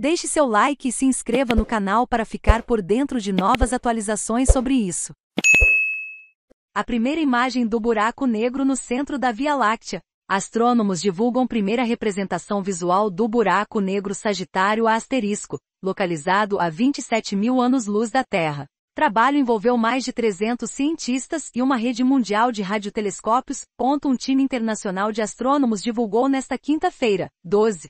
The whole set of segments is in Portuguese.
Deixe seu like e se inscreva no canal para ficar por dentro de novas atualizações sobre isso. A primeira imagem do buraco negro no centro da Via Láctea. Astrônomos divulgam primeira representação visual do buraco negro Sagitário asterisco, localizado a 27 mil anos-luz da Terra. Trabalho envolveu mais de 300 cientistas e uma rede mundial de radiotelescópios. Um time internacional de astrônomos divulgou nesta quinta-feira, 12,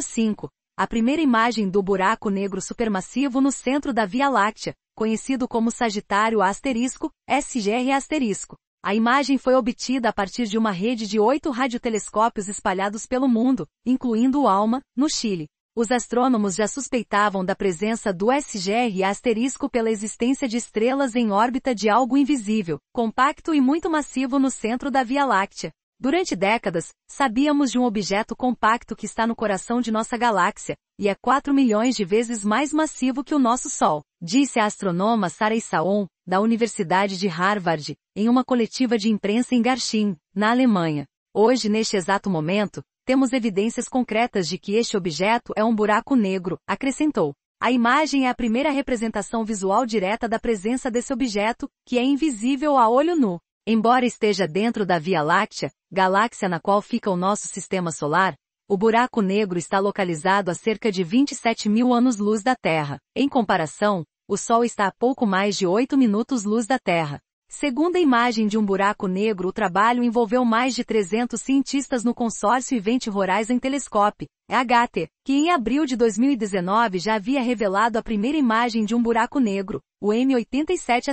05, a primeira imagem do buraco negro supermassivo no centro da Via Láctea, conhecido como Sagitário asterisco, SGR asterisco. A imagem foi obtida a partir de uma rede de oito radiotelescópios espalhados pelo mundo, incluindo o ALMA, no Chile. Os astrônomos já suspeitavam da presença do SGR asterisco pela existência de estrelas em órbita de algo invisível, compacto e muito massivo no centro da Via Láctea. Durante décadas, sabíamos de um objeto compacto que está no coração de nossa galáxia, e é 4 milhões de vezes mais massivo que o nosso Sol, disse a astronoma Sarah Issaon, da Universidade de Harvard, em uma coletiva de imprensa em Garching, na Alemanha. Hoje, neste exato momento, temos evidências concretas de que este objeto é um buraco negro, acrescentou. A imagem é a primeira representação visual direta da presença desse objeto, que é invisível a olho nu. Embora esteja dentro da Via Láctea, galáxia na qual fica o nosso sistema solar, o buraco negro está localizado a cerca de 27 mil anos-luz da Terra. Em comparação, o Sol está a pouco mais de 8 minutos-luz da Terra. Segundo a imagem de um buraco negro, o trabalho envolveu mais de 300 cientistas no consórcio Event Horizon Telescope, HT, que em abril de 2019 já havia revelado a primeira imagem de um buraco negro, o M87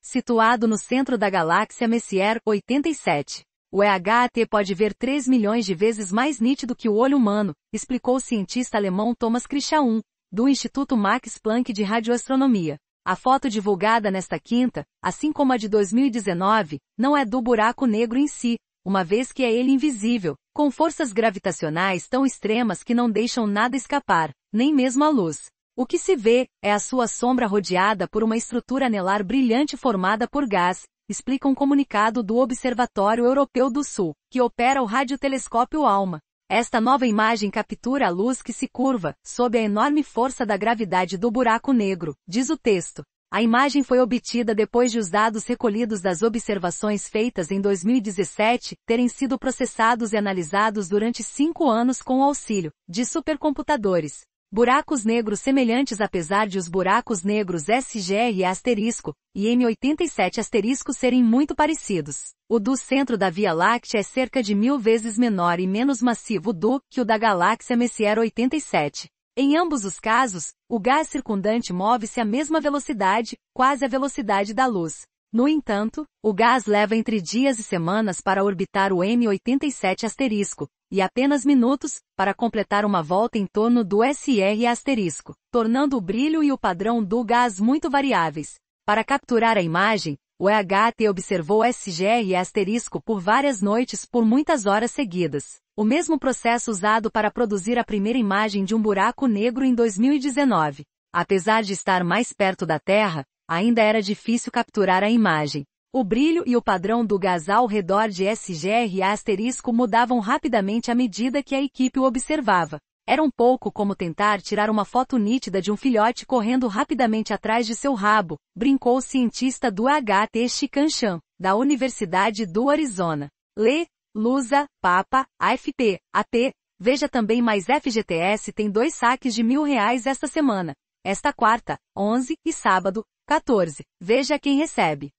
situado no centro da galáxia Messier 87. O EHT pode ver 3 milhões de vezes mais nítido que o olho humano, explicou o cientista alemão Thomas Krischaun, do Instituto Max Planck de Radioastronomia. A foto divulgada nesta quinta, assim como a de 2019, não é do buraco negro em si, uma vez que é ele invisível, com forças gravitacionais tão extremas que não deixam nada escapar, nem mesmo a luz. O que se vê é a sua sombra rodeada por uma estrutura anelar brilhante formada por gás, explica um comunicado do Observatório Europeu do Sul, que opera o radiotelescópio ALMA, esta nova imagem captura a luz que se curva, sob a enorme força da gravidade do buraco negro, diz o texto. A imagem foi obtida depois de os dados recolhidos das observações feitas em 2017 terem sido processados e analisados durante cinco anos com o auxílio de supercomputadores. Buracos negros semelhantes apesar de os buracos negros SGR asterisco e M87 asterisco serem muito parecidos. O do centro da Via Láctea é cerca de mil vezes menor e menos massivo do que o da galáxia Messier 87. Em ambos os casos, o gás circundante move-se à mesma velocidade, quase a velocidade da luz. No entanto, o gás leva entre dias e semanas para orbitar o M87 asterisco e apenas minutos, para completar uma volta em torno do SR asterisco, tornando o brilho e o padrão do gás muito variáveis. Para capturar a imagem, o EHT observou SGR asterisco por várias noites por muitas horas seguidas. O mesmo processo usado para produzir a primeira imagem de um buraco negro em 2019. Apesar de estar mais perto da Terra, ainda era difícil capturar a imagem, o brilho e o padrão do gás ao redor de SGR asterisco mudavam rapidamente à medida que a equipe o observava. Era um pouco como tentar tirar uma foto nítida de um filhote correndo rapidamente atrás de seu rabo, brincou o cientista do HT Chikanchan, da Universidade do Arizona. Lê, Lusa, Papa, AFP, AP. Veja também mais FGTS tem dois saques de mil reais esta semana. Esta quarta, 11, e sábado, 14. Veja quem recebe.